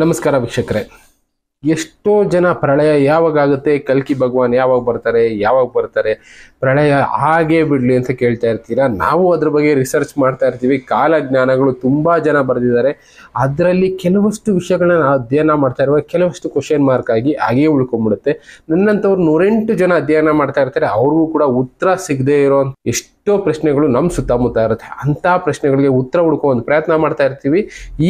ನಮಸ್ಕಾರ ವೀಕ್ಷಕರೇ ಎಷ್ಟೋ ಜನ ಪ್ರಳಯ ಯಾವಾಗುತ್ತೆ ಕಲ್ಕಿ ಭಗವಾನ್ ಯಾವಾಗ ಬರ್ತಾರೆ ಯಾವಾಗ ಬರ್ತಾರೆ ಪ್ರಳಯ ಹಾಗೆ ಬಿಡಲಿ ಅಂತ ಕೇಳ್ತಾ ಇರ್ತೀರಾ ನಾವು ಅದ್ರ ಬಗ್ಗೆ ರಿಸರ್ಚ್ ಮಾಡ್ತಾ ಇರ್ತೀವಿ ಕಾಲಜ್ಞಾನಗಳು ತುಂಬ ಜನ ಬರೆದಿದ್ದಾರೆ ಅದರಲ್ಲಿ ಕೆಲವಷ್ಟು ವಿಷಯಗಳನ್ನ ಅಧ್ಯಯನ ಮಾಡ್ತಾ ಇರುವ ಕೆಲವಷ್ಟು ಕ್ವಶನ್ ಮಾರ್ಕ್ ಆಗಿ ಹಾಗೇ ಉಳ್ಕೊಂಡ್ಬಿಡುತ್ತೆ ನನ್ನಂಥವ್ರು ನೂರೆಂಟು ಜನ ಅಧ್ಯಯನ ಮಾಡ್ತಾ ಇರ್ತಾರೆ ಅವ್ರಿಗೂ ಕೂಡ ಉತ್ತರ ಸಿಗದೆ ಇರೋ ಎಷ್ಟು ಎಷ್ಟೋ ಪ್ರಶ್ನೆಗಳು ನಮ್ಮ ಸುತ್ತಮುತ್ತ ಇರುತ್ತೆ ಅಂಥ ಪ್ರಶ್ನೆಗಳಿಗೆ ಉತ್ತರ ಹುಡುಕೋ ಒಂದು ಪ್ರಯತ್ನ ಮಾಡ್ತಾ ಇರ್ತೀವಿ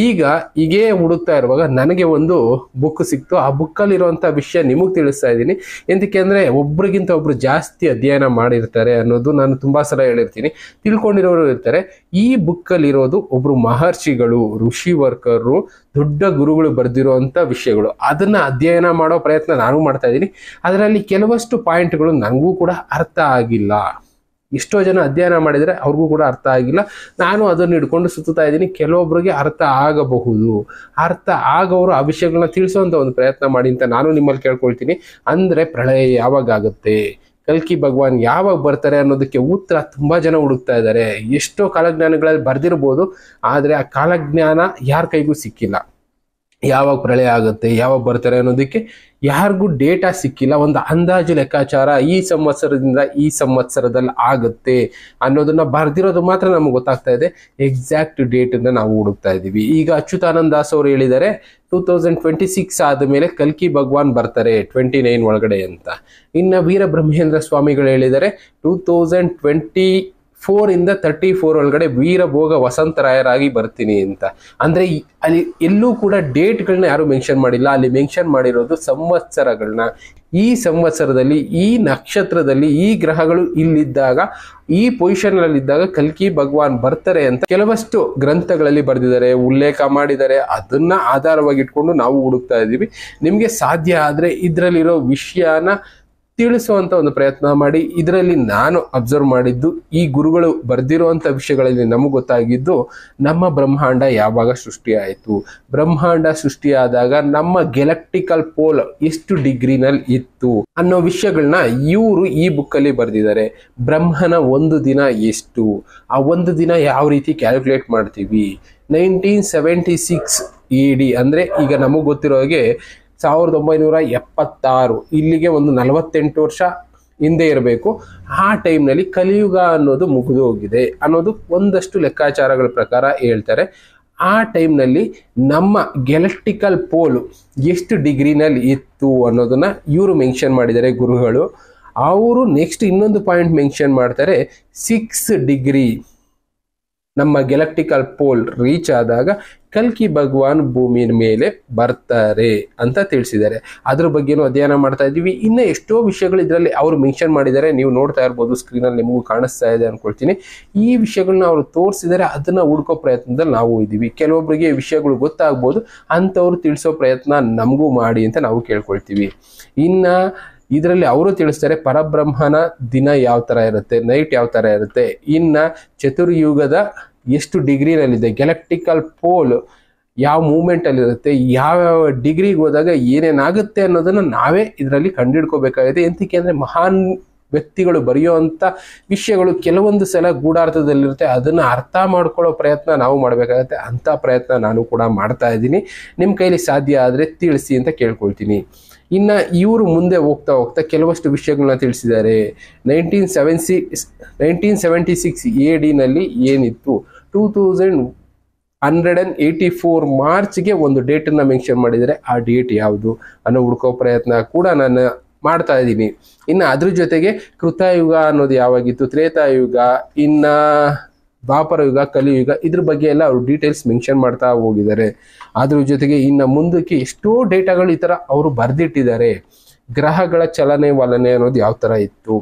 ಈಗ ಹೀಗೆ ಹುಡುಕ್ತಾ ಇರುವಾಗ ನನಗೆ ಒಂದು ಬುಕ್ ಸಿಕ್ತು ಆ ಬುಕ್ಕಲ್ಲಿರುವಂಥ ವಿಷಯ ನಿಮಗೆ ತಿಳಿಸ್ತಾ ಇದ್ದೀನಿ ಎಂದಕ್ಕೆ ಅಂದರೆ ಒಬ್ರಿಗಿಂತ ಒಬ್ರು ಜಾಸ್ತಿ ಅಧ್ಯಯನ ಮಾಡಿರ್ತಾರೆ ಅನ್ನೋದು ನಾನು ತುಂಬ ಸಲ ಹೇಳಿರ್ತೀನಿ ತಿಳ್ಕೊಂಡಿರೋರು ಇರ್ತಾರೆ ಈ ಬುಕ್ಕಲ್ಲಿರೋದು ಒಬ್ರು ಮಹರ್ಷಿಗಳು ಋಷಿ ವರ್ಕರು ದೊಡ್ಡ ಗುರುಗಳು ಬರೆದಿರುವಂಥ ವಿಷಯಗಳು ಅದನ್ನು ಅಧ್ಯಯನ ಮಾಡೋ ಪ್ರಯತ್ನ ನಾನು ಮಾಡ್ತಾ ಇದ್ದೀನಿ ಅದರಲ್ಲಿ ಕೆಲವಷ್ಟು ಪಾಯಿಂಟ್ಗಳು ನನಗೂ ಕೂಡ ಅರ್ಥ ಆಗಿಲ್ಲ ಎಷ್ಟೋ ಜನ ಅಧ್ಯಯನ ಮಾಡಿದರೆ ಅವ್ರಿಗೂ ಕೂಡ ಅರ್ಥ ಆಗಿಲ್ಲ ನಾನು ಅದನ್ನು ಇಟ್ಕೊಂಡು ಸುತ್ತಾ ಇದ್ದೀನಿ ಕೆಲವೊಬ್ಬರಿಗೆ ಅರ್ಥ ಆಗಬಹುದು ಅರ್ಥ ಆಗೋರು ಆ ವಿಷಯಗಳನ್ನ ತಿಳಿಸುವಂತ ಒಂದು ಪ್ರಯತ್ನ ಮಾಡಿ ಅಂತ ನಾನು ನಿಮ್ಮಲ್ಲಿ ಕೇಳ್ಕೊಳ್ತೀನಿ ಅಂದರೆ ಪ್ರಳಯ ಯಾವಾಗುತ್ತೆ ಕಲ್ಕಿ ಭಗವಾನ್ ಯಾವಾಗ ಬರ್ತಾರೆ ಅನ್ನೋದಕ್ಕೆ ಉತ್ತರ ತುಂಬಾ ಜನ ಹುಡುಕ್ತಾ ಇದ್ದಾರೆ ಎಷ್ಟೋ ಕಾಲಜ್ಞಾನಗಳಲ್ಲಿ ಬರ್ದಿರ್ಬೋದು ಆದರೆ ಆ ಕಾಲಜ್ಞಾನ ಯಾರ ಕೈಗೂ ಸಿಕ್ಕಿಲ್ಲ ಯಾವಾಗ ಪ್ರಳಯ ಆಗುತ್ತೆ ಯಾವಾಗ ಬರ್ತಾರೆ ಅನ್ನೋದಕ್ಕೆ ಯಾರಿಗೂ ಡೇಟಾ ಸಿಕ್ಕಿಲ್ಲ ಒಂದು ಅಂದಾಜು ಲೆಕ್ಕಾಚಾರ ಈ ಸಂವತ್ಸರದಿಂದ ಈ ಸಂವತ್ಸರದಲ್ಲಿ ಆಗುತ್ತೆ ಅನ್ನೋದನ್ನ ಬರ್ದಿರೋದು ಮಾತ್ರ ನಮ್ಗೆ ಗೊತ್ತಾಗ್ತಾ ಇದೆ ಎಕ್ಸಾಕ್ಟ್ ಡೇಟನ್ನ ನಾವು ಹುಡುಕ್ತಾ ಇದ್ದೀವಿ ಈಗ ಅಚ್ಯುತಾನಂದ ದಾಸ್ ಅವರು ಹೇಳಿದ್ದಾರೆ ಟೂ ತೌಸಂಡ್ ಟ್ವೆಂಟಿ ಸಿಕ್ಸ್ ಆದ ಕಲ್ಕಿ ಭಗವಾನ್ ಬರ್ತಾರೆ ಟ್ವೆಂಟಿ ನೈನ್ ಒಳಗಡೆ ಅಂತ ಇನ್ನು ವೀರಬ್ರಹ್ಮೇಂದ್ರ ಸ್ವಾಮಿಗಳು ಹೇಳಿದ್ದಾರೆ ಟೂ ತೌಸಂಡ್ ಟ್ವೆಂಟಿ ಫೋರ್ ಇಂದ ತರ್ಟಿ ಫೋರ್ ಒಳಗಡೆ ವೀರಭೋಗ ವಸಂತರಾಯರಾಗಿ ಬರ್ತೀನಿ ಅಂತ ಅಂದರೆ ಅಲ್ಲಿ ಎಲ್ಲೂ ಕೂಡ ಡೇಟ್ಗಳನ್ನ ಯಾರು ಮೆನ್ಷನ್ ಮಾಡಿಲ್ಲ ಅಲ್ಲಿ ಮೆನ್ಷನ್ ಮಾಡಿರೋದು ಸಂವತ್ಸರಗಳನ್ನ ಈ ಸಂವತ್ಸರದಲ್ಲಿ ಈ ನಕ್ಷತ್ರದಲ್ಲಿ ಈ ಗ್ರಹಗಳು ಇಲ್ಲಿದ್ದಾಗ ಈ ಪೊಸಿಷನ್ನಲ್ಲಿದ್ದಾಗ ಕಲ್ಕಿ ಭಗವಾನ್ ಬರ್ತಾರೆ ಅಂತ ಕೆಲವಷ್ಟು ಗ್ರಂಥಗಳಲ್ಲಿ ಬರೆದಿದ್ದಾರೆ ಉಲ್ಲೇಖ ಮಾಡಿದ್ದಾರೆ ಅದನ್ನ ಆಧಾರವಾಗಿಟ್ಕೊಂಡು ನಾವು ಹುಡುಕ್ತಾ ಇದ್ದೀವಿ ನಿಮಗೆ ಸಾಧ್ಯ ಆದರೆ ಇದರಲ್ಲಿರೋ ವಿಷಯನ ತಿಳಿಸುವಂತ ಒಂದು ಪ್ರಯತ್ನ ಮಾಡಿ ಇದರಲ್ಲಿ ನಾನು ಅಬ್ಸರ್ವ್ ಮಾಡಿದ್ದು ಈ ಗುರುಗಳು ಬರೆದಿರುವಂತ ವಿಷಯಗಳಲ್ಲಿ ನಮಗೆ ಗೊತ್ತಾಗಿದ್ದು ನಮ್ಮ ಬ್ರಹ್ಮಾಂಡ ಯಾವಾಗ ಸೃಷ್ಟಿಯಾಯಿತು ಬ್ರಹ್ಮಾಂಡ ಸೃಷ್ಟಿಯಾದಾಗ ನಮ್ಮ ಗೆಲೆಕ್ಟಿಕಲ್ ಪೋಲ್ ಎಷ್ಟು ಡಿಗ್ರಿನಲ್ಲಿ ಇತ್ತು ಅನ್ನೋ ವಿಷಯಗಳನ್ನ ಇವರು ಈ ಬುಕ್ಕಲ್ಲಿ ಬರೆದಿದ್ದಾರೆ ಬ್ರಹ್ಮನ ಒಂದು ದಿನ ಎಷ್ಟು ಆ ಒಂದು ದಿನ ಯಾವ ರೀತಿ ಕ್ಯಾಲ್ಕುಲೇಟ್ ಮಾಡ್ತೀವಿ nineteen seventy six E D ಅಂದ್ರೆ ಈಗ ನಮಗೆ ಗೊತ್ತಿರೋ ಹಾಗೆ ಸಾವಿರದ ಒಂಬೈನೂರ ಎಪ್ಪತ್ತಾರು ಇಲ್ಲಿಗೆ ಒಂದು ನಲವತ್ತೆಂಟು ವರ್ಷ ಹಿಂದೆ ಇರಬೇಕು ಆ ಟೈಮ್ನಲ್ಲಿ ಕಲಿಯುಗ ಅನ್ನೋದು ಮುಗಿದು ಹೋಗಿದೆ ಅನ್ನೋದು ಒಂದಷ್ಟು ಲೆಕ್ಕಾಚಾರಗಳ ಪ್ರಕಾರ ಹೇಳ್ತಾರೆ ಆ ಟೈಮ್ನಲ್ಲಿ ನಮ್ಮ ಗೆಲೆಕ್ಟಿಕಲ್ ಪೋಲು ಎಷ್ಟು ಡಿಗ್ರಿನಲ್ಲಿ ಇತ್ತು ಅನ್ನೋದನ್ನು ಇವರು ಮೆನ್ಷನ್ ಮಾಡಿದ್ದಾರೆ ಗುರುಗಳು ಅವರು ನೆಕ್ಸ್ಟ್ ಇನ್ನೊಂದು ಪಾಯಿಂಟ್ ಮೆನ್ಷನ್ ಮಾಡ್ತಾರೆ ಸಿಕ್ಸ್ ಡಿಗ್ರಿ ನಮ್ಮ ಗೆಲಕ್ಟಿಕಲ್ ಪೋಲ್ ರೀಚ್ ಆದಾಗ ಕಲ್ಕಿ ಭಗವಾನ್ ಭೂಮಿಯ ಮೇಲೆ ಬರ್ತಾರೆ ಅಂತ ತಿಳಿಸಿದ್ದಾರೆ ಅದ್ರ ಬಗ್ಗೆನೂ ಅಧ್ಯಯನ ಮಾಡ್ತಾ ಇದ್ದೀವಿ ಇನ್ನೂ ಎಷ್ಟೋ ವಿಷಯಗಳು ಇದರಲ್ಲಿ ಅವರು ಮೆನ್ಷನ್ ಮಾಡಿದ್ದಾರೆ ನೀವು ನೋಡ್ತಾ ಇರ್ಬೋದು ಸ್ಕ್ರೀನಲ್ಲಿ ನಿಮಗೂ ಕಾಣಿಸ್ತಾ ಇದೆ ಅನ್ಕೊಳ್ತೀನಿ ಈ ವಿಷಯಗಳನ್ನ ಅವರು ತೋರಿಸಿದರೆ ಅದನ್ನ ಹುಡ್ಕೋ ಪ್ರಯತ್ನದಲ್ಲಿ ನಾವು ಇದ್ದೀವಿ ಕೆಲವೊಬ್ಬರಿಗೆ ವಿಷಯಗಳು ಗೊತ್ತಾಗ್ಬೋದು ಅಂತವ್ರು ತಿಳಿಸೋ ಪ್ರಯತ್ನ ನಮಗೂ ಮಾಡಿ ಅಂತ ನಾವು ಕೇಳ್ಕೊಳ್ತೀವಿ ಇನ್ನು ಇದರಲ್ಲಿ ಅವರು ತಿಳಿಸ್ತಾರೆ ಪರಬ್ರಹ್ಮನ ದಿನ ಯಾವ ಥರ ಇರುತ್ತೆ ನೈಟ್ ಯಾವ ಥರ ಇರುತ್ತೆ ಇನ್ನು ಚತುರ್ಯುಗದ ಎಷ್ಟು ಡಿಗ್ರಿನಲ್ಲಿದೆ ಗೆಲೆಕ್ಟಿಕಲ್ ಪೋಲ್ ಯಾವ ಮೂಮೆಂಟಲ್ಲಿರುತ್ತೆ ಯಾವ ಡಿಗ್ರಿಗೆ ಹೋದಾಗ ಏನೇನಾಗುತ್ತೆ ಅನ್ನೋದನ್ನು ನಾವೇ ಇದರಲ್ಲಿ ಕಂಡುಹಿಡ್ಕೋಬೇಕಾಗಿದೆ ಎಂತಕ್ಕೆ ಅಂದರೆ ಮಹಾನ್ ವ್ಯಕ್ತಿಗಳು ಬರೆಯುವಂಥ ವಿಷಯಗಳು ಕೆಲವೊಂದು ಸಲ ಗೂಢಾರ್ಥದಲ್ಲಿರುತ್ತೆ ಅದನ್ನು ಅರ್ಥ ಮಾಡ್ಕೊಳ್ಳೋ ಪ್ರಯತ್ನ ನಾವು ಮಾಡಬೇಕಾಗುತ್ತೆ ಅಂಥ ಪ್ರಯತ್ನ ನಾನು ಕೂಡ ಮಾಡ್ತಾ ಇದ್ದೀನಿ ನಿಮ್ಮ ಕೈಲಿ ಸಾಧ್ಯ ಆದರೆ ತಿಳಿಸಿ ಅಂತ ಕೇಳ್ಕೊಳ್ತೀನಿ ಇನ್ನು ಇವರು ಮುಂದೆ ಹೋಗ್ತಾ ಹೋಗ್ತಾ ಕೆಲವಷ್ಟು ವಿಷಯಗಳನ್ನ ತಿಳಿಸಿದ್ದಾರೆ nineteen seven six nineteen seventy six A ಡಿನಲ್ಲಿ ಏನಿತ್ತು two thousand hundred and eighty four ಮಾರ್ಚ್ಗೆ ಒಂದು ಡೇಟನ್ನು ಮೆನ್ಷನ್ ಮಾಡಿದರೆ ಆ ಡೇಟ್ ಯಾವುದು ಅನ್ನೋ ಹುಡ್ಕೋ ಪ್ರಯತ್ನ ಕೂಡ ನಾನು ಮಾಡ್ತಾ ಇದ್ದೀನಿ ಇನ್ನು ಅದ್ರ ಜೊತೆಗೆ ಕೃತಾಯುಗ ಅನ್ನೋದು ಯಾವಾಗಿತ್ತು ತ್ರೇತಾಯುಗ ಇನ್ನು ದ್ವಾಪರ ಯುಗ ಕಲಿಯುಗ ಇದ್ರ ಬಗ್ಗೆ ಎಲ್ಲ ಅವರು ಡೀಟೇಲ್ಸ್ ಮೆನ್ಷನ್ ಮಾಡ್ತಾ ಹೋಗಿದ್ದಾರೆ ಅದ್ರ ಜೊತೆಗೆ ಇನ್ನು ಮುಂದಕ್ಕೆ ಎಷ್ಟೋ ಡೇಟಾಗಳು ಈ ಥರ ಅವರು ಬರೆದಿಟ್ಟಿದ್ದಾರೆ ಗ್ರಹಗಳ ಚಲನೆ ವಲನೆ ಅನ್ನೋದು ಯಾವ ಥರ ಇತ್ತು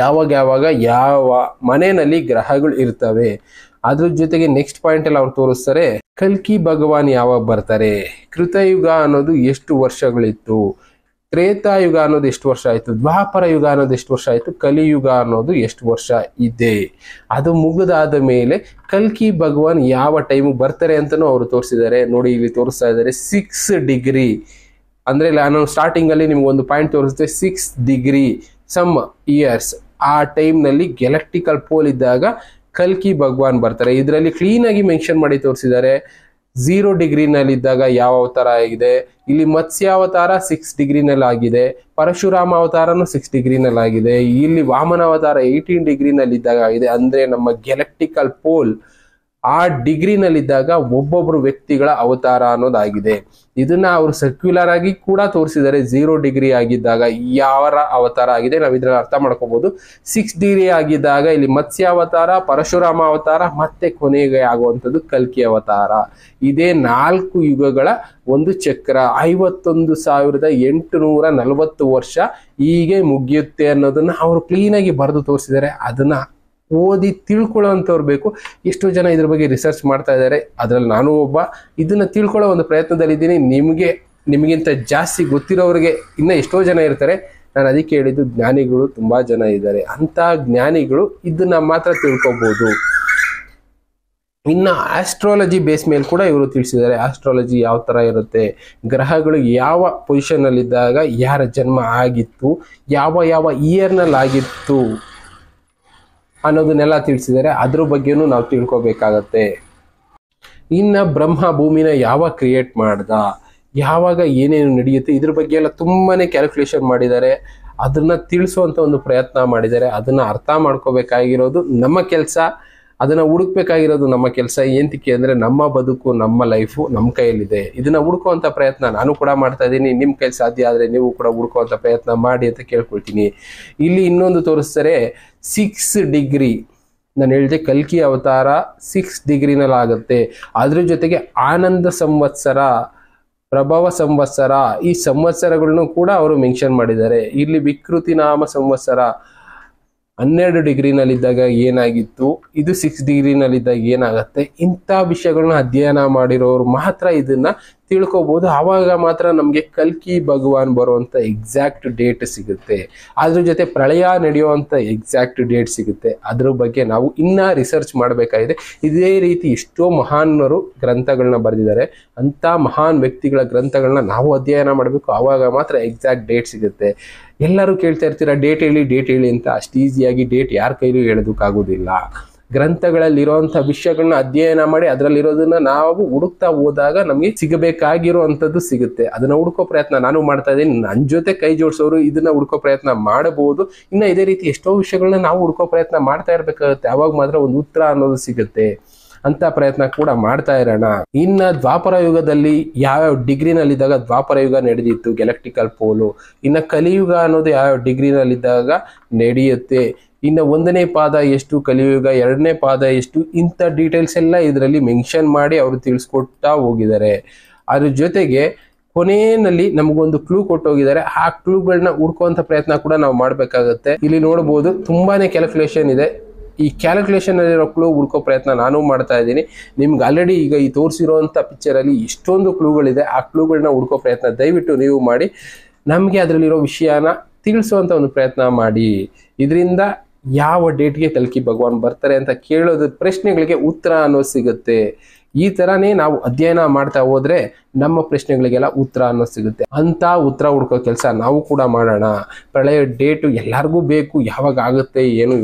ಯಾವಾಗ ಯಾವಾಗ ಯಾವ ಮನೆಯಲ್ಲಿ ಗ್ರಹಗಳು ಇರ್ತವೆ ಅದ್ರ ಜೊತೆಗೆ ನೆಕ್ಸ್ಟ್ ಪಾಯಿಂಟ್ ಅಲ್ಲಿ ಅವ್ರು ತೋರಿಸ್ತಾರೆ ಕಲ್ಕಿ ಭಗವಾನ್ ಯಾವಾಗ ಬರ್ತಾರೆ ಕೃತಯುಗ ಅನ್ನೋದು ಎಷ್ಟು ವರ್ಷಗಳಿತ್ತು ತ್ರೇತಾಯುಗ ಅನ್ನೋದು ಎಷ್ಟು ವರ್ಷ ಆಯಿತು ದ್ವಾಪರ ಯುಗ ಅನ್ನೋದು ಎಷ್ಟು ವರ್ಷ ಆಯಿತು ಕಲಿಯುಗ ಅನ್ನೋದು ಎಷ್ಟು ವರ್ಷ ಇದೆ ಅದು ಮುಗಿದಾದ ಮೇಲೆ ಕಲ್ಕಿ ಭಗವಾನ್ ಯಾವ ಟೈಮಿಗೆ ಬರ್ತಾರೆ ಅಂತಲೂ ಅವರು ತೋರಿಸಿದ್ದಾರೆ ನೋಡಿ ಇಲ್ಲಿ ತೋರಿಸ್ತಾ ಇದ್ದಾರೆ ಸಿಕ್ಸ್ ಡಿಗ್ರಿ ಅಂದರೆ ನಾನು ಸ್ಟಾರ್ಟಿಂಗಲ್ಲಿ ಒಂದು ಪಾಯಿಂಟ್ ತೋರಿಸಿದೆ ಸಿಕ್ಸ್ ಡಿಗ್ರಿ ಸಮ್ ಇಯರ್ಸ್ ಆ ಟೈಮ್ನಲ್ಲಿ ಗೆಲೆಕ್ಟಿಕಲ್ ಪೋಲ್ ಇದ್ದಾಗ ಕಲ್ಕಿ ಭಗವಾನ್ ಬರ್ತಾರೆ ಇದರಲ್ಲಿ ಕ್ಲೀನಾಗಿ ಮೆನ್ಷನ್ ಮಾಡಿ ತೋರಿಸಿದ್ದಾರೆ ಝೀರೋ ಇದ್ದಾಗ ಯಾವ ಅವತಾರ ಆಗಿದೆ ಇಲ್ಲಿ ಮತ್ಸ್ಯಾವತಾರ ಸಿಕ್ಸ್ ಡಿಗ್ರಿನಲ್ಲಿ ಆಗಿದೆ ಪರಶುರಾಮ ಅವತಾರನು ಸಿಕ್ಸ್ ಡಿಗ್ರಿನಲ್ಲಿ ಆಗಿದೆ ಇಲ್ಲಿ ವಾಮನ ಅವತಾರ ಏಯ್ಟೀನ್ ಇದ್ದಾಗ ಆಗಿದೆ ಅಂದರೆ ನಮ್ಮ ಗೆಲೆಕ್ಟಿಕಲ್ ಪೋಲ್ ಆ ಡಿಗ್ರಿನಲ್ಲಿದ್ದಾಗ ಒಬ್ಬೊಬ್ಬರು ವ್ಯಕ್ತಿಗಳ ಅವತಾರ ಅನ್ನೋದಾಗಿದೆ ಇದನ್ನ ಅವರು ಸರ್ಕ್ಯುಲರ್ ಆಗಿ ಕೂಡ ತೋರಿಸಿದ್ದಾರೆ ಜೀರೋ ಡಿಗ್ರಿ ಆಗಿದ್ದಾಗ ಯಾರ ಅವತಾರ ಆಗಿದೆ ನಾವು ಇದ್ರ ಅರ್ಥ ಮಾಡ್ಕೋಬಹುದು ಸಿಕ್ಸ್ ಡಿಗ್ರಿ ಆಗಿದ್ದಾಗ ಇಲ್ಲಿ ಅವತಾರ ಪರಶುರಾಮ ಅವತಾರ ಮತ್ತೆ ಕೊನೆಗೆ ಆಗುವಂಥದ್ದು ಕಲ್ಕಿ ಅವತಾರ ಇದೇ ನಾಲ್ಕು ಯುಗಗಳ ಒಂದು ಚಕ್ರ ಐವತ್ತೊಂದು ಸಾವಿರದ ಎಂಟುನೂರ ನಲವತ್ತು ವರ್ಷ ಹೀಗೆ ಮುಗಿಯುತ್ತೆ ಅನ್ನೋದನ್ನ ಅವರು ಕ್ಲೀನಾಗಿ ಬರೆದು ತೋರಿಸಿದ್ದಾರೆ ಅದನ್ನ ಓದಿ ತಿಳ್ಕೊಳ್ಳೋ ಬೇಕು ಎಷ್ಟೋ ಜನ ಇದ್ರ ಬಗ್ಗೆ ರಿಸರ್ಚ್ ಮಾಡ್ತಾ ಇದ್ದಾರೆ ಅದರಲ್ಲಿ ನಾನು ಒಬ್ಬ ಇದನ್ನು ತಿಳ್ಕೊಳ್ಳೋ ಒಂದು ಪ್ರಯತ್ನದಲ್ಲಿದ್ದೀನಿ ನಿಮಗೆ ನಿಮಗಿಂತ ಜಾಸ್ತಿ ಗೊತ್ತಿರೋರಿಗೆ ಇನ್ನೂ ಎಷ್ಟೋ ಜನ ಇರ್ತಾರೆ ನಾನು ಅದಕ್ಕೆ ಹೇಳಿದ್ದು ಜ್ಞಾನಿಗಳು ತುಂಬ ಜನ ಇದ್ದಾರೆ ಅಂಥ ಜ್ಞಾನಿಗಳು ಇದನ್ನು ಮಾತ್ರ ತಿಳ್ಕೊಬೋದು ಇನ್ನು ಆಸ್ಟ್ರಾಲಜಿ ಬೇಸ್ ಮೇಲೆ ಕೂಡ ಇವರು ತಿಳಿಸಿದ್ದಾರೆ ಆಸ್ಟ್ರಾಲಜಿ ಯಾವ ಥರ ಇರುತ್ತೆ ಗ್ರಹಗಳು ಯಾವ ಪೊಸಿಷನ್ನಲ್ಲಿದ್ದಾಗ ಯಾರ ಜನ್ಮ ಆಗಿತ್ತು ಯಾವ ಯಾವ ಇಯರ್ನಲ್ಲಿ ಆಗಿತ್ತು ಅನ್ನೋದನ್ನೆಲ್ಲ ತಿಳಿಸಿದರೆ ಅದ್ರ ಬಗ್ಗೆನೂ ನಾವು ತಿಳ್ಕೊಬೇಕಾಗತ್ತೆ ಇನ್ನ ಬ್ರಹ್ಮ ಭೂಮಿನ ಯಾವಾಗ ಕ್ರಿಯೇಟ್ ಮಾಡ್ದ ಯಾವಾಗ ಏನೇನು ನಡೆಯುತ್ತೆ ಇದ್ರ ಬಗ್ಗೆ ಎಲ್ಲ ತುಂಬಾನೇ ಕ್ಯಾಲ್ಕುಲೇಷನ್ ಮಾಡಿದ್ದಾರೆ ಅದನ್ನ ತಿಳಿಸುವಂತ ಒಂದು ಪ್ರಯತ್ನ ಮಾಡಿದ್ದಾರೆ ಅದನ್ನ ಅರ್ಥ ಮಾಡ್ಕೋಬೇಕಾಗಿರೋದು ನಮ್ಮ ಕೆಲಸ ಅದನ್ನ ಹುಡುಕ್ಬೇಕಾಗಿರೋದು ನಮ್ಮ ಕೆಲಸ ಏಂತಿಕೆ ಅಂದ್ರೆ ನಮ್ಮ ಬದುಕು ನಮ್ಮ ಲೈಫು ನಮ್ಮ ಕೈಯಲ್ಲಿದೆ ಇದನ್ನ ಹುಡುಕುವಂತ ಪ್ರಯತ್ನ ನಾನು ಕೂಡ ಮಾಡ್ತಾ ಇದ್ದೀನಿ ನಿಮ್ಮ ಕೈಲಿ ಸಾಧ್ಯ ಆದ್ರೆ ನೀವು ಕೂಡ ಹುಡುಕುವಂತ ಪ್ರಯತ್ನ ಮಾಡಿ ಅಂತ ಕೇಳ್ಕೊಳ್ತೀನಿ ಇಲ್ಲಿ ಇನ್ನೊಂದು ತೋರಿಸ್ತಾರೆ ಸಿಕ್ಸ್ ಡಿಗ್ರಿ ನಾನು ಹೇಳಿದೆ ಕಲ್ಕಿ ಅವತಾರ ಸಿಕ್ಸ್ ಡಿಗ್ರಿನಲ್ಲಾಗುತ್ತೆ ಅದ್ರ ಜೊತೆಗೆ ಆನಂದ ಸಂವತ್ಸರ ಪ್ರಭಾವ ಸಂವತ್ಸರ ಈ ಸಂವತ್ಸರಗಳನ್ನು ಕೂಡ ಅವರು ಮೆನ್ಷನ್ ಮಾಡಿದ್ದಾರೆ ಇಲ್ಲಿ ವಿಕೃತಿ ನಾಮ ಸಂವತ್ಸರ ಹನ್ನೆರಡು ಡಿಗ್ರಿನಲ್ಲಿದ್ದಾಗ ಏನಾಗಿತ್ತು ಇದು ಸಿಕ್ಸ್ ಡಿಗ್ರಿನಲ್ಲಿದ್ದಾಗ ಏನಾಗುತ್ತೆ ಇಂಥ ವಿಷಯಗಳನ್ನ ಅಧ್ಯಯನ ಮಾಡಿರೋರು ಮಾತ್ರ ಇದನ್ನ ತಿಳ್ಕೊಬೋದು ಆವಾಗ ಮಾತ್ರ ನಮಗೆ ಕಲ್ಕಿ ಭಗವಾನ್ ಬರುವಂಥ ಎಕ್ಸಾಕ್ಟ್ ಡೇಟ್ ಸಿಗುತ್ತೆ ಅದ್ರ ಜೊತೆ ಪ್ರಳಯ ನಡೆಯುವಂಥ ಎಕ್ಸಾಕ್ಟ್ ಡೇಟ್ ಸಿಗುತ್ತೆ ಅದ್ರ ಬಗ್ಗೆ ನಾವು ಇನ್ನೂ ರಿಸರ್ಚ್ ಮಾಡಬೇಕಾಗಿದೆ ಇದೇ ರೀತಿ ಎಷ್ಟೋ ಮಹಾನರು ಗ್ರಂಥಗಳನ್ನ ಬರೆದಿದ್ದಾರೆ ಅಂಥ ಮಹಾನ್ ವ್ಯಕ್ತಿಗಳ ಗ್ರಂಥಗಳನ್ನ ನಾವು ಅಧ್ಯಯನ ಮಾಡಬೇಕು ಆವಾಗ ಮಾತ್ರ ಎಕ್ಸಾಕ್ಟ್ ಡೇಟ್ ಸಿಗುತ್ತೆ ಎಲ್ಲರೂ ಕೇಳ್ತಾ ಇರ್ತೀರ ಡೇಟ್ ಹೇಳಿ ಡೇಟ್ ಹೇಳಿ ಅಂತ ಅಷ್ಟು ಈಸಿಯಾಗಿ ಡೇಟ್ ಯಾರ ಕೈಲೂ ಹೇಳೋದಕ್ಕಾಗೋದಿಲ್ಲ ಗ್ರಂಥಗಳಲ್ಲಿರುವಂಥ ವಿಷಯಗಳನ್ನ ಅಧ್ಯಯನ ಮಾಡಿ ಅದರಲ್ಲಿರೋದನ್ನ ನಾವು ಹುಡುಕ್ತಾ ಹೋದಾಗ ನಮಗೆ ಸಿಗಬೇಕಾಗಿರುವಂಥದ್ದು ಸಿಗುತ್ತೆ ಅದನ್ನ ಹುಡುಕೋ ಪ್ರಯತ್ನ ನಾನು ಮಾಡ್ತಾ ಇದ್ದೀನಿ ನನ್ನ ಜೊತೆ ಕೈ ಜೋಡಿಸೋರು ಇದನ್ನ ಹುಡುಕೋ ಪ್ರಯತ್ನ ಮಾಡಬಹುದು ಇನ್ನು ಇದೇ ರೀತಿ ಎಷ್ಟೋ ವಿಷಯಗಳನ್ನ ನಾವು ಹುಡುಕೋ ಪ್ರಯತ್ನ ಮಾಡ್ತಾ ಇರಬೇಕಾಗುತ್ತೆ ಅವಾಗ ಮಾತ್ರ ಒಂದು ಉತ್ತರ ಅನ್ನೋದು ಸಿಗುತ್ತೆ ಅಂತ ಪ್ರಯತ್ನ ಕೂಡ ಮಾಡ್ತಾ ಇರೋಣ ಇನ್ನ ದ್ವಾಪರ ಯುಗದಲ್ಲಿ ಯಾವ್ಯಾವ ಡಿಗ್ರಿನಲ್ಲಿದ್ದಾಗ ದ್ವಾಪರ ಯುಗ ನಡೆದಿತ್ತು ಎಲೆಕ್ಟ್ರಿಕಲ್ ಪೋಲು ಇನ್ನ ಕಲಿಯುಗ ಅನ್ನೋದು ಯಾವ್ಯಾವ ಡಿಗ್ರಿನಲ್ಲಿದ್ದಾಗ ನಡೆಯುತ್ತೆ ಇನ್ನು ಒಂದನೇ ಪಾದ ಎಷ್ಟು ಕಲಿಯುಗ ಎರಡನೇ ಪಾದ ಎಷ್ಟು ಇಂಥ ಡೀಟೇಲ್ಸ್ ಎಲ್ಲ ಇದರಲ್ಲಿ ಮೆನ್ಷನ್ ಮಾಡಿ ಅವರು ತಿಳಿಸ್ಕೊಡ್ತಾ ಹೋಗಿದ್ದಾರೆ ಅದ್ರ ಜೊತೆಗೆ ಕೊನೆಯಲ್ಲಿ ನಮಗೊಂದು ಕ್ಲೂ ಕೊಟ್ಟೋಗಿದ್ದಾರೆ ಆ ಕ್ಲೂಗಳನ್ನ ಹುಡ್ಕೋಂಥ ಪ್ರಯತ್ನ ಕೂಡ ನಾವು ಮಾಡಬೇಕಾಗುತ್ತೆ ಇಲ್ಲಿ ನೋಡಬಹುದು ತುಂಬಾನೇ ಕ್ಯಾಲ್ಕುಲೇಷನ್ ಇದೆ ಈ ಕ್ಯಾಲ್ಕುಲೇಷನ್ ಅಲ್ಲಿರೋ ಕ್ಲೂ ಹುಡ್ಕೋ ಪ್ರಯತ್ನ ನಾನು ಮಾಡ್ತಾ ಇದ್ದೀನಿ ನಿಮ್ಗೆ ಆಲ್ರೆಡಿ ಈಗ ಈ ತೋರಿಸಿರುವಂಥ ಪಿಕ್ಚರಲ್ಲಿ ಇಷ್ಟೊಂದು ಕ್ಲೂಗಳಿದೆ ಆ ಕ್ಲೂಗಳನ್ನ ಹುಡ್ಕೋ ಪ್ರಯತ್ನ ದಯವಿಟ್ಟು ನೀವು ಮಾಡಿ ನಮಗೆ ಅದರಲ್ಲಿರೋ ವಿಷಯನ ತಿಳಿಸುವಂತ ಒಂದು ಪ್ರಯತ್ನ ಮಾಡಿ ಇದರಿಂದ ಯಾವ ಡೇಟ್ಗೆ ಕಲ್ಕಿ ಭಗವಾನ್ ಬರ್ತಾರೆ ಅಂತ ಕೇಳೋದು ಪ್ರಶ್ನೆಗಳಿಗೆ ಉತ್ತರ ಅನ್ನೋದು ಸಿಗುತ್ತೆ ಈ ತರನೇ ನಾವು ಅಧ್ಯಯನ ಮಾಡ್ತಾ ಹೋದ್ರೆ ನಮ್ಮ ಪ್ರಶ್ನೆಗಳಿಗೆಲ್ಲ ಉತ್ತರ ಅನ್ನೋ ಸಿಗುತ್ತೆ ಅಂತ ಉತ್ತರ ಹುಡ್ಕೋ ಕೆಲಸ ನಾವು ಕೂಡ ಮಾಡೋಣ ಪ್ರಳಯ ಡೇಟು ಎಲ್ಲರಿಗೂ ಬೇಕು ಯಾವಾಗ ಆಗುತ್ತೆ ಏನು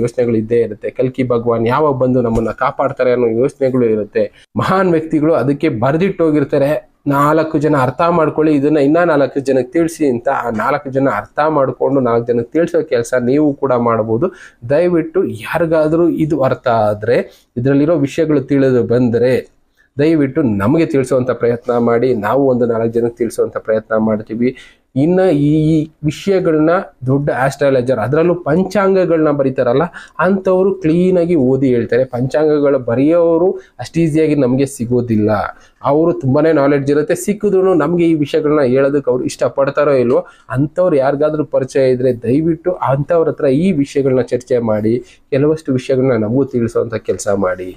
ಇದ್ದೇ ಇರುತ್ತೆ ಕಲ್ಕಿ ಭಗವಾನ್ ಯಾವಾಗ ಬಂದು ನಮ್ಮನ್ನ ಕಾಪಾಡ್ತಾರೆ ಅನ್ನೋ ಯೋಚನೆಗಳು ಇರುತ್ತೆ ಮಹಾನ್ ವ್ಯಕ್ತಿಗಳು ಅದಕ್ಕೆ ಬರೆದಿಟ್ಟೋಗಿರ್ತಾರೆ ನಾಲ್ಕು ಜನ ಅರ್ಥ ಮಾಡ್ಕೊಳ್ಳಿ ಇದನ್ನ ಇನ್ನ ನಾಲ್ಕು ಜನಕ್ಕೆ ತಿಳಿಸಿ ಅಂತ ಆ ನಾಲ್ಕು ಜನ ಅರ್ಥ ಮಾಡಿಕೊಂಡು ನಾಲ್ಕು ಜನಕ್ಕೆ ತಿಳಿಸೋ ಕೆಲಸ ನೀವು ಕೂಡ ಮಾಡಬಹುದು ದಯವಿಟ್ಟು ಯಾರಿಗಾದರೂ ಇದು ಅರ್ಥ ಆದ್ರೆ ಇದರಲ್ಲಿರೋ ವಿಷಯಗಳು ತಿಳಿದು ಬಂದರೆ ದಯವಿಟ್ಟು ನಮಗೆ ತಿಳಿಸುವಂಥ ಪ್ರಯತ್ನ ಮಾಡಿ ನಾವು ಒಂದು ನಾಲ್ಕು ಜನಕ್ಕೆ ತಿಳಿಸುವಂಥ ಪ್ರಯತ್ನ ಮಾಡ್ತೀವಿ ಇನ್ನು ಈ ವಿಷಯಗಳನ್ನ ದೊಡ್ಡ ಆಸ್ಟ್ರಾಲಜರ್ ಅದರಲ್ಲೂ ಪಂಚಾಂಗಗಳನ್ನ ಬರೀತಾರಲ್ಲ ಅಂಥವರು ಕ್ಲೀನಾಗಿ ಓದಿ ಹೇಳ್ತಾರೆ ಪಂಚಾಂಗಗಳು ಬರೆಯೋರು ಈಸಿಯಾಗಿ ನಮಗೆ ಸಿಗೋದಿಲ್ಲ ಅವರು ತುಂಬಾನೇ ನಾಲೆಡ್ಜ್ ಇರುತ್ತೆ ಸಿಕ್ಕಿದ್ರು ನಮಗೆ ಈ ವಿಷಯಗಳನ್ನ ಹೇಳೋದಕ್ಕೆ ಅವ್ರು ಇಷ್ಟಪಡ್ತಾರೋ ಇಲ್ವೋ ಅಂಥವ್ರು ಯಾರಿಗಾದ್ರೂ ಪರಿಚಯ ಇದ್ರೆ ದಯವಿಟ್ಟು ಅಂಥವ್ರ ಹತ್ರ ಈ ವಿಷಯಗಳನ್ನ ಚರ್ಚೆ ಮಾಡಿ ಕೆಲವಷ್ಟು ವಿಷಯಗಳನ್ನ ನಮಗೂ ತಿಳಿಸುವಂತ ಕೆಲಸ ಮಾಡಿ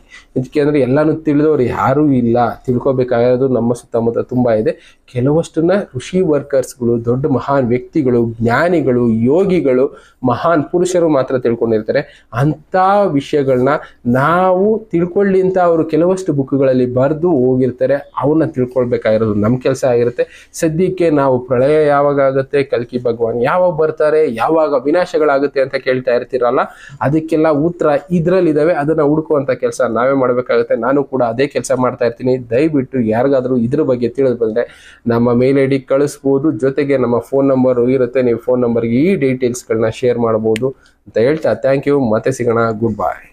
ಅಂದ್ರೆ ಎಲ್ಲಾನು ತಿಳಿದವರು ಯಾರೂ ಇಲ್ಲ ತಿಳ್ಕೊಬೇಕಾಗಿರೋದು ನಮ್ಮ ಸುತ್ತಮುತ್ತ ತುಂಬ ಇದೆ ಕೆಲವಷ್ಟನ್ನ ಋಷಿ ವರ್ಕರ್ಸ್ಗಳು ದೊಡ್ಡ ಮಹಾನ್ ವ್ಯಕ್ತಿಗಳು ಜ್ಞಾನಿಗಳು ಯೋಗಿಗಳು ಮಹಾನ್ ಪುರುಷರು ಮಾತ್ರ ತಿಳ್ಕೊಂಡಿರ್ತಾರೆ ಅಂಥ ವಿಷಯಗಳನ್ನ ನಾವು ತಿಳ್ಕೊಳ್ಳಿ ಅಂತ ಅವರು ಕೆಲವಷ್ಟು ಬುಕ್ಗಳಲ್ಲಿ ಬರೆದು ಹೋಗಿರ್ತಾರೆ ಅವನ್ನ ತಿಳ್ಕೊಳ್ಬೇಕಾಗಿರೋದು ನಮ್ಮ ಕೆಲಸ ಆಗಿರುತ್ತೆ ಸದ್ಯಕ್ಕೆ ನಾವು ಪ್ರಳಯ ಯಾವಾಗ ಆಗುತ್ತೆ ಕಲ್ಕಿ ಭಗವಾನ್ ಯಾವಾಗ ಬರ್ತಾರೆ ಯಾವಾಗ ವಿನಾಶಗಳಾಗುತ್ತೆ ಅಂತ ಕೇಳ್ತಾ ಇರ್ತೀರಲ್ಲ ಅದಕ್ಕೆಲ್ಲ ಉತ್ತರ ಇದರಲ್ಲಿದ್ದಾವೆ ಅದನ್ನ ಹುಡುಕುವಂತ ಕೆಲಸ ನಾವೇ ಮಾಡಬೇಕಾಗುತ್ತೆ ನಾನು ಕೂಡ ಅದೇ ಕೆಲಸ ಮಾಡ್ತಾ ಇರ್ತೀನಿ ದಯವಿಟ್ಟು ಯಾರಿಗಾದ್ರೂ ಇದ್ರ ಬಗ್ಗೆ ತಿಳಿದು ಬಂದರೆ ನಮ್ಮ ಮೇಲ್ ಐ ಡಿ ಕಳಿಸ್ಬೋದು ಜೊತೆಗೆ ನಮ್ಮ ಫೋನ್ ನಂಬರ್ ಇರುತ್ತೆ ನೀವು ಫೋನ್ ನಂಬರ್ಗೆ ಈ ಡೀಟೇಲ್ಸ್ ಗಳನ್ನ ಶೇರ್ ಮಾಡ್ಬೋದು ಅಂತ ಹೇಳ್ತಾ ಥ್ಯಾಂಕ್ ಯು ಮತ್ತೆ ಸಿಗೋಣ ಗುಡ್ ಬಾಯ್